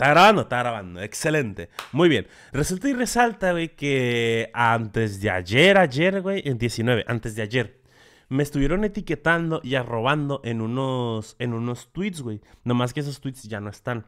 ¿Está grabando? Está grabando. Excelente. Muy bien. Resulta y resalta, güey, que antes de ayer, ayer, güey, en 19, antes de ayer, me estuvieron etiquetando y arrobando en unos, en unos tweets, güey. Nomás que esos tweets ya no están.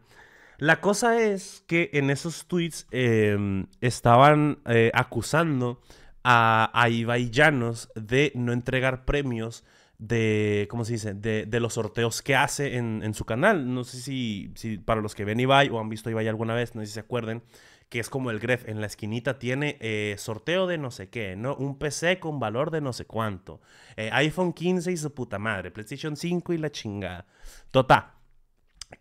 La cosa es que en esos tweets em, estaban eh, acusando a, a de no entregar premios de, ¿cómo se dice? De, los sorteos que hace en, su canal. No sé si, si, para los que ven Ibai o han visto Ibai alguna vez, no sé si se acuerden, que es como el Gref, en la esquinita tiene eh, sorteo de no sé qué, ¿no? Un PC con valor de no sé cuánto, eh, iPhone 15 y su puta madre, PlayStation 5 y la chingada. Total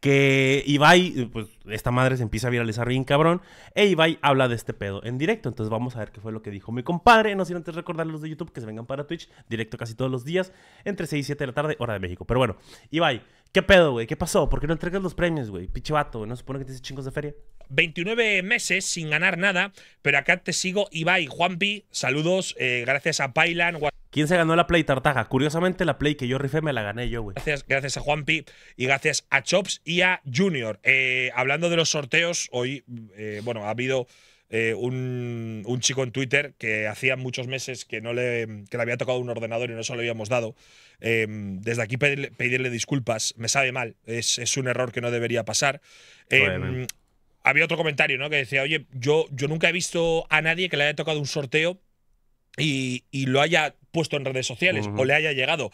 que Ibai, pues esta madre se empieza a viralizar bien cabrón, e Ibai habla de este pedo en directo, entonces vamos a ver qué fue lo que dijo mi compadre, no sin antes recordarles los de YouTube que se vengan para Twitch, directo casi todos los días, entre 6 y 7 de la tarde, hora de México, pero bueno, Ibai, ¿qué pedo, güey? ¿Qué pasó? ¿Por qué no entregas los premios, güey? Pinche vato, ¿no supone que te chingos de feria? 29 meses sin ganar nada, pero acá te sigo Ibai, Juanpi, saludos, eh, gracias a Pailan, ¿Quién se ganó la Play Tartaga? Curiosamente, la Play que yo rifé me la gané yo, güey. Gracias, gracias a Juanpi y gracias a Chops y a Junior. Eh, hablando de los sorteos, hoy, eh, bueno, ha habido eh, un, chico en Twitter que hacía muchos meses que no le, le había tocado un ordenador y no se lo habíamos dado. Em, desde aquí pedirle, disculpas, me sabe mal, es, un error que no debería pasar. Em, había otro comentario, ¿no? Que decía, oye, yo, yo nunca he visto a nadie que le haya tocado un sorteo y, y lo haya puesto en redes sociales o le haya llegado.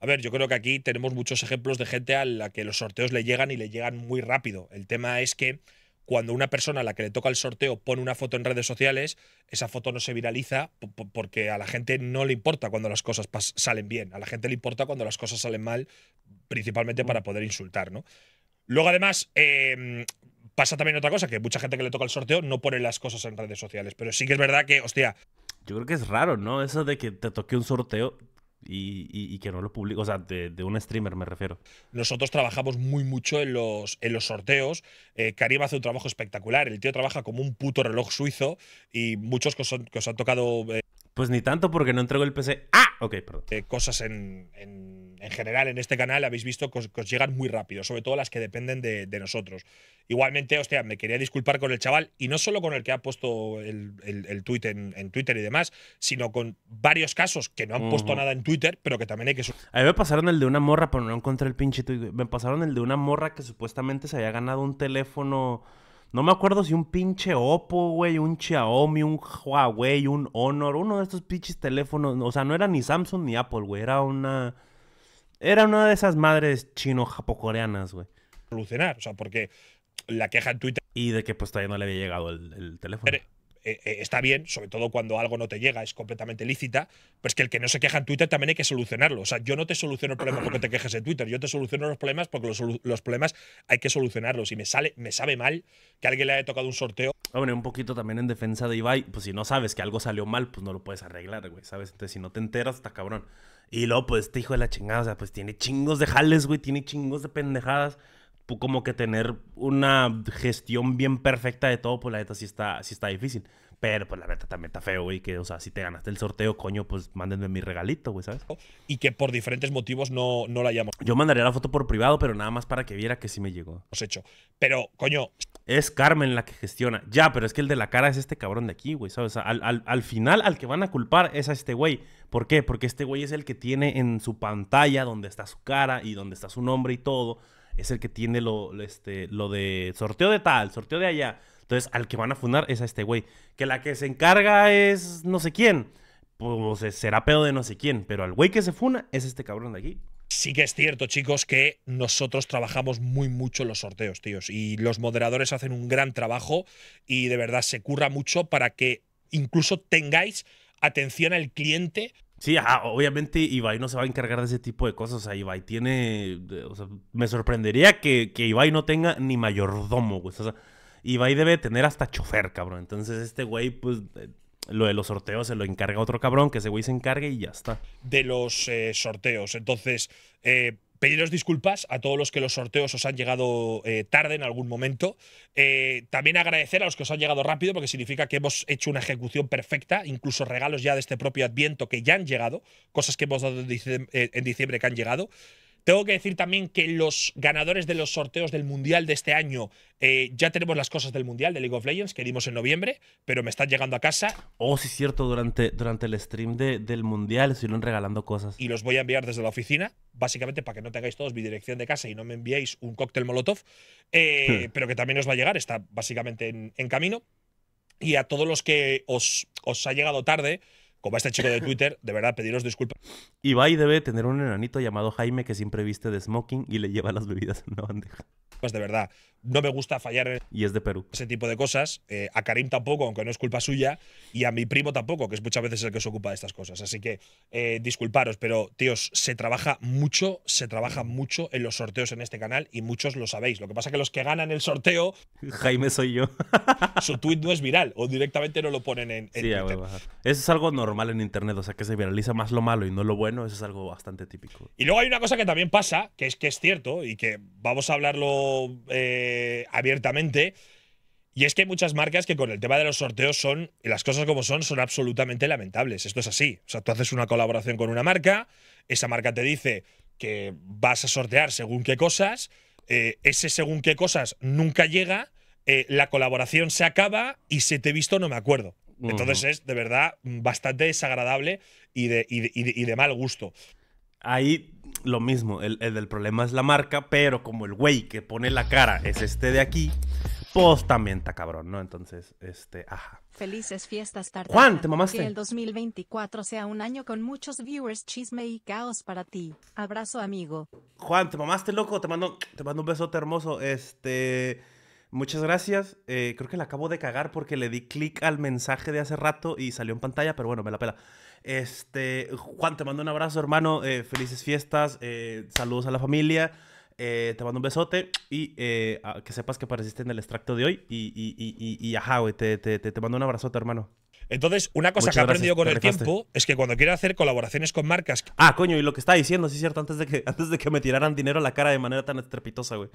A ver, yo creo que aquí tenemos muchos ejemplos de gente a la que los sorteos le llegan y le llegan muy rápido. El tema es que cuando una persona a la que le toca el sorteo pone una foto en redes sociales, esa foto no se viraliza porque a la gente no le importa cuando las cosas salen bien. A la gente le importa cuando las cosas salen mal, principalmente para poder insultar, ¿no? Luego, además, em, pasa también otra cosa, que mucha gente que le toca el sorteo no pone las cosas en redes sociales. Pero sí que es verdad que, hostia, yo creo que es raro, ¿no? Eso de que te toque un sorteo y, y, que no lo publique. o sea, de, un streamer me refiero. Nosotros trabajamos muy mucho en los, en los sorteos. Eh, Karim hace un trabajo espectacular. El tío trabaja como un puto reloj suizo y muchos que, os han, tocado eh, pues ni tanto porque no entrego el PC. ¡Ah! Ok, perdón. Eh, cosas en, general en este canal habéis visto que os, llegan muy rápido, sobre todo las que dependen de, nosotros. Igualmente, hostia, me quería disculpar con el chaval y no solo con el que ha puesto el, el, tweet en, Twitter y demás, sino con varios casos que no han puesto nada en Twitter, pero que también hay que. A mí me pasaron el de una morra, pero no encontré el pinche tweet. Me pasaron el de una morra que supuestamente se había ganado un teléfono no me acuerdo si un pinche Oppo, güey, un Xiaomi, un Huawei, un Honor, uno de estos pinches teléfonos. O sea, no era ni Samsung ni Apple, güey. Era una. Era una de esas madres chino-japocoreanas, güey. Solucionar, o sea, porque la queja en Twitter. Y de que pues todavía no le había llegado el, teléfono. Eh, eh, está bien, sobre todo cuando algo no te llega, es completamente lícita, pero que el que no se queja en Twitter también hay que solucionarlo. O sea, yo no te soluciono el problema porque te quejes en Twitter, yo te soluciono los problemas porque los, problemas hay que solucionarlos. Y me sale, me sabe mal que alguien le haya tocado un sorteo. Hombre, un poquito también en defensa de Ibai, pues si no sabes que algo salió mal, pues no lo puedes arreglar, güey, ¿sabes? Entonces, si no te enteras, está cabrón. Y luego, pues, este hijo de la chingada, o sea, pues tiene chingos de jales, güey, tiene chingos de pendejadas como que tener una gestión bien perfecta de todo, pues la neta sí está, sí está difícil. Pero pues la neta también está feo, güey, que, o sea, si te ganaste el sorteo, coño, pues mándenme mi regalito, güey, ¿sabes? Y que por diferentes motivos no, no la llamo Yo mandaría la foto por privado, pero nada más para que viera que sí me llegó. Os hecho. Pero, coño. Es Carmen la que gestiona. Ya, pero es que el de la cara es este cabrón de aquí, güey, ¿sabes? al, al final, al que van a culpar es a este güey. ¿Por qué? Porque este güey es el que tiene en su pantalla donde está su cara y donde está su nombre y todo es el que tiene lo, este, lo de sorteo de tal, sorteo de allá. Entonces, al que van a funar es a este güey. Que la que se encarga es no sé quién. Pues eh, será pedo de no sé quién. Pero al güey que se funa es este cabrón de aquí. Sí que es cierto, chicos, que nosotros trabajamos muy mucho los sorteos, tíos. Y los moderadores hacen un gran trabajo y de verdad se curra mucho para que incluso tengáis atención al cliente Sí, obviamente Ibai no se va a encargar de ese tipo de cosas. O sea, Ibai tiene. O sea, me sorprendería que, que Ibai no tenga ni mayordomo, O sea, Ibai debe tener hasta chofer, cabrón. Entonces, este güey, pues. Eh, lo de los sorteos se lo encarga otro cabrón, que ese güey se encargue y ya está. De los eh, sorteos. Entonces, eh, Pediros disculpas a todos los que los sorteos os han llegado eh, tarde en algún momento. Eh, también agradecer a los que os han llegado rápido, porque significa que hemos hecho una ejecución perfecta, incluso regalos ya de este propio Adviento que ya han llegado, cosas que hemos dado en diciembre eh, que han llegado. Tengo que decir también que los ganadores de los sorteos del Mundial de este año, eh, ya tenemos las cosas del Mundial de League of Legends que dimos en noviembre, pero me están llegando a casa. Oh, sí, es cierto, durante, durante el stream de, del Mundial estuvieron regalando cosas. Y los voy a enviar desde la oficina, básicamente para que no tengáis todos mi dirección de casa y no me enviéis un cóctel molotov, eh, hmm. pero que también os va a llegar, está básicamente en, en camino. Y a todos los que os, os ha llegado tarde, como este chico de Twitter, de verdad, pediros disculpas. Ibai debe tener un enanito llamado Jaime que siempre viste de smoking y le lleva las bebidas en una bandeja. Pues de verdad, no me gusta fallar en y es de Perú. ese tipo de cosas. Eh, a Karim tampoco, aunque no es culpa suya, y a mi primo tampoco, que es muchas veces el que se ocupa de estas cosas. Así que eh, disculparos, pero tíos, se trabaja mucho, se trabaja mucho en los sorteos en este canal y muchos lo sabéis. Lo que pasa es que los que ganan el sorteo. Jaime soy yo. su tweet no es viral o directamente no lo ponen en, Eso es algo normal en internet, o sea que se viraliza más lo malo y no lo bueno, eso es algo bastante típico. Y luego hay una cosa que también pasa, que es que es cierto y que vamos a hablarlo. Eh, eh, abiertamente. Y es que hay muchas marcas que con el tema de los sorteos son, las cosas como son, son absolutamente lamentables. Esto es así. O sea, tú haces una colaboración con una marca, esa marca te dice que vas a sortear según qué cosas, eh, ese según qué cosas nunca llega, eh, la colaboración se acaba y si te he visto no me acuerdo. Entonces es de verdad bastante desagradable y de mal gusto ahí lo mismo, el, del problema es la marca, pero como el güey que pone la cara es este de aquí, pues también está cabrón, ¿no? Entonces, este, ajá. Felices fiestas tarde. Juan, te mamaste. Que el 2024 sea un año con muchos viewers, chisme y caos para ti. Abrazo, amigo. Juan, te mamaste, loco. Te mando, te mando un besote hermoso. Este. Muchas gracias. Eh, creo que le acabo de cagar porque le di clic al mensaje de hace rato y salió en pantalla, pero bueno, me la pela. Este, Juan, te mando un abrazo, hermano. Eh, felices fiestas. Eh, saludos a la familia. Eh, te mando un besote y que sepas que apareciste en el extracto de hoy. Y, y, y, y ajá, güey, te, te, te, mando un abrazote, hermano. Entonces, una cosa que he aprendido con el tiempo es que cuando quiero hacer colaboraciones con marcas. Ah, coño, y lo que estaba diciendo, sí es cierto, antes de que, antes de que me tiraran dinero a la cara de manera tan estrepitosa, güey.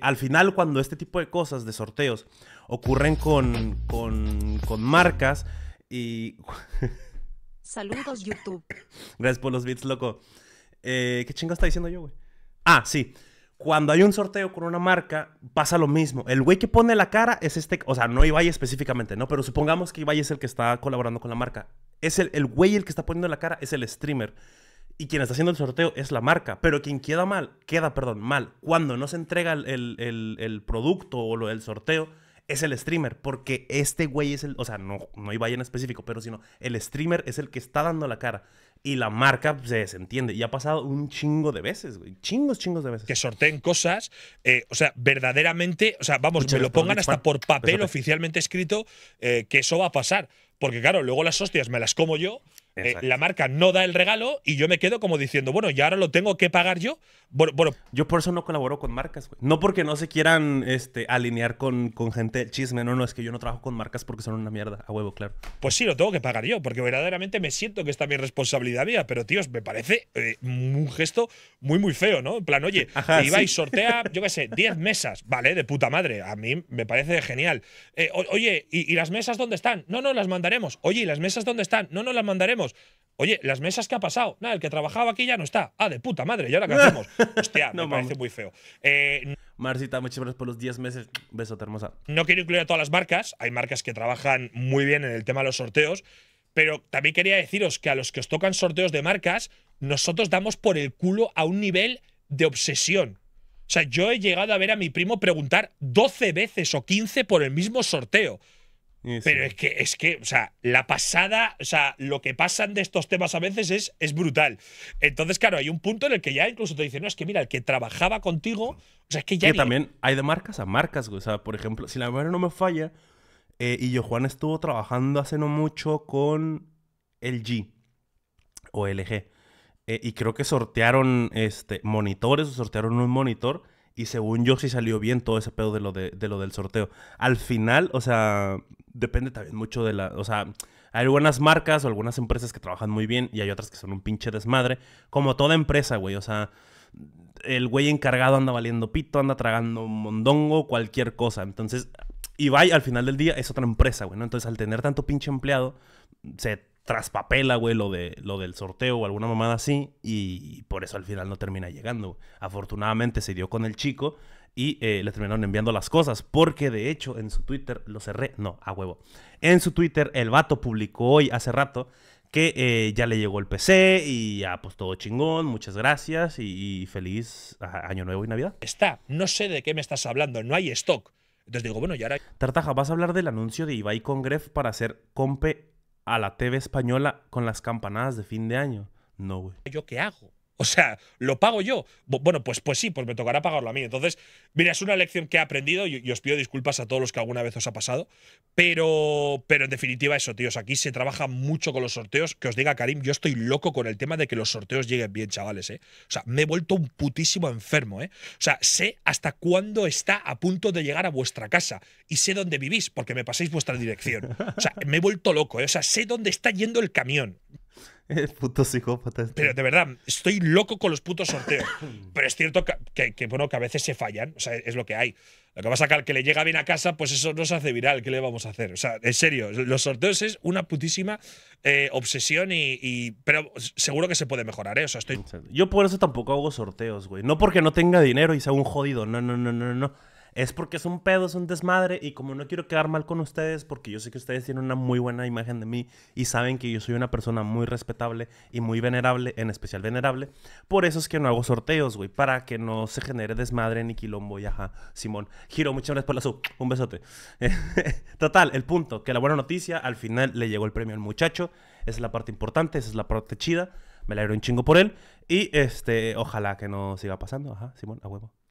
al final, cuando este tipo de cosas, de sorteos, ocurren con, con, con marcas y. Saludos, YouTube. Gracias por los bits, loco. Eh, ¿Qué chingo está diciendo yo, güey? Ah, sí. Cuando hay un sorteo con una marca, pasa lo mismo. El güey que pone la cara es este, o sea, no Ibai específicamente, ¿no? Pero supongamos que Ibai es el que está colaborando con la marca. Es el, el güey el que está poniendo la cara, es el streamer. Y quien está haciendo el sorteo es la marca. Pero quien queda mal, queda, perdón, mal. Cuando no se entrega el, el, producto o lo, el sorteo, es el streamer, porque este güey es el, o sea, no, no iba en específico, pero sino el streamer es el que está dando la cara. Y la marca se desentiende. Y ha pasado un chingo de veces, güey. Chingos, chingos de veces. Que sorteen cosas. Eh, o sea, verdaderamente. O sea, vamos, me lo pongan hasta por papel oficialmente escrito eh, que eso va a pasar. Porque, claro, luego las hostias me las como yo. Eh, la marca no da el regalo y yo me quedo como diciendo, bueno, ya ahora lo tengo que pagar yo. Bueno, Yo por eso no colaboro con marcas, güey. No porque no se quieran este, alinear con, gente chisme, no, no, es que yo no trabajo con marcas porque son una mierda, a huevo, claro. Pues sí, lo tengo que pagar yo, porque verdaderamente me siento que está mi responsabilidad mía, pero tíos, me parece eh, un gesto muy, muy feo, ¿no? En plan, oye, iba y sortea, yo qué sé, 10 mesas, vale, de puta madre, a mí me parece genial. Eh, oye, ¿y, ¿y las mesas dónde están? No, no, las mandaremos. Oye, ¿y las mesas dónde están? No, no, las mandaremos. Oye, las mesas que ha pasado. Nada, el que trabajaba aquí ya no está. Ah, de puta madre, ya ahora qué Hostia, me parece muy feo. Eh, Marcita, muchas gracias por los 10 meses. Beso, hermosa. No quiero incluir a todas las marcas. Hay marcas que trabajan muy bien en el tema de los sorteos. Pero también quería deciros que a los que os tocan sorteos de marcas, nosotros damos por el culo a un nivel de obsesión. O sea, yo he llegado a ver a mi primo preguntar 12 veces o 15 por el mismo sorteo. Pero es que, es que, o sea, la pasada, o sea, lo que pasan de estos temas a veces es, es brutal. Entonces, claro, hay un punto en el que ya incluso te dicen, no, es que mira, el que trabajaba contigo, o sea, es que ya. Que también hay de marcas a marcas, güey. O sea, por ejemplo, si la memoria no me falla, eh, y yo Juan estuvo trabajando hace no mucho con LG o LG. Eh, y creo que sortearon este, monitores o sortearon un monitor. Y según yo sí salió bien todo ese pedo de lo, de, lo del sorteo. Al final, o sea, depende también mucho de la, o sea, hay algunas marcas o algunas empresas que trabajan muy bien y hay otras que son un pinche desmadre, como toda empresa, güey, o sea, el güey encargado anda valiendo pito, anda tragando mondongo, cualquier cosa. Entonces, Ibai al final del día es otra empresa, güey, ¿no? Entonces, al tener tanto pinche empleado, se traspapela, güey, lo, de, lo del sorteo o alguna mamada así y por eso al final no termina llegando. Afortunadamente se dio con el chico, y eh, le terminaron enviando las cosas, porque de hecho en su Twitter, lo cerré, no, a huevo, en su Twitter el vato publicó hoy, hace rato, que eh, ya le llegó el PC y ya pues todo chingón, muchas gracias y, feliz año nuevo y Navidad. Está, no sé de qué me estás hablando, no hay stock. Entonces digo, bueno, ya ahora... Tartaja, vas a hablar del anuncio de Ibai Congref para hacer compe a la TV española con las campanadas de fin de año. No, güey. ¿Yo qué hago? O sea, ¿lo pago yo? Bueno, pues, pues sí, pues me tocará pagarlo a mí. Entonces, mira, es una lección que he aprendido y, os pido disculpas a todos los que alguna vez os ha pasado, pero, pero en definitiva eso, tíos, aquí se trabaja mucho con los sorteos. Que os diga Karim, yo estoy loco con el tema de que los sorteos lleguen bien, chavales, ¿eh? O sea, me he vuelto un putísimo enfermo, ¿eh? O sea, sé hasta cuándo está a punto de llegar a vuestra casa y sé dónde vivís porque me paséis vuestra dirección. O sea, me he vuelto loco, ¿eh? O sea, sé dónde está yendo el camión. El puto psicópata. Este. Pero de verdad, estoy loco con los putos sorteos. Pero es cierto que, bueno, que a veces se fallan. O sea, es lo que hay. Lo que va a sacar que le llega bien a casa, pues eso nos hace viral. ¿Qué le vamos a hacer? O sea, en serio, los sorteos es una putísima eh, obsesión y, Pero seguro que se puede mejorar, ¿eh? O sea, estoy. Yo por eso tampoco hago sorteos, güey. No porque no tenga dinero y sea un jodido. No, no, no, no, no es porque es un pedo, es un desmadre y como no quiero quedar mal con ustedes porque yo sé que ustedes tienen una muy buena imagen de mí y saben que yo soy una persona muy respetable y muy venerable, en especial venerable, por eso es que no hago sorteos, güey, para que no se genere desmadre ni quilombo y ajá, Simón. Giro, muchas gracias por la sub, un besote. Total, el punto, que la buena noticia, al final le llegó el premio al muchacho, esa es la parte importante, esa es la parte chida, me alegro un chingo por él y este, ojalá que no siga pasando, ajá, Simón, a huevo.